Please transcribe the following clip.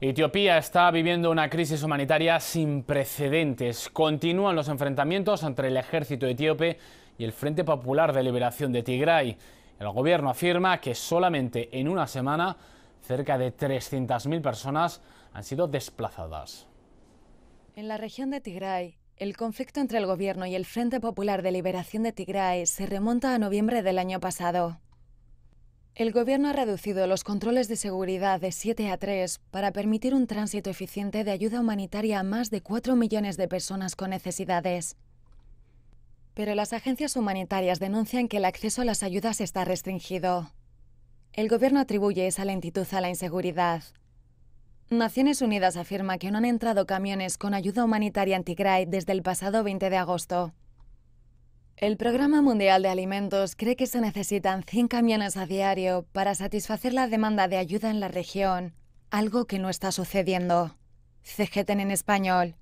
Etiopía está viviendo una crisis humanitaria sin precedentes. Continúan los enfrentamientos entre el ejército etíope y el Frente Popular de Liberación de Tigray. El gobierno afirma que solamente en una semana cerca de 300.000 personas han sido desplazadas. En la región de Tigray, el conflicto entre el gobierno y el Frente Popular de Liberación de Tigray se remonta a noviembre del año pasado. El Gobierno ha reducido los controles de seguridad de 7 a 3 para permitir un tránsito eficiente de ayuda humanitaria a más de 4 millones de personas con necesidades. Pero las agencias humanitarias denuncian que el acceso a las ayudas está restringido. El Gobierno atribuye esa lentitud a la inseguridad. Naciones Unidas afirma que no han entrado camiones con ayuda humanitaria en Tigray desde el pasado 20 de agosto. El Programa Mundial de Alimentos cree que se necesitan 100 camiones a diario para satisfacer la demanda de ayuda en la región, algo que no está sucediendo. CGTN en español.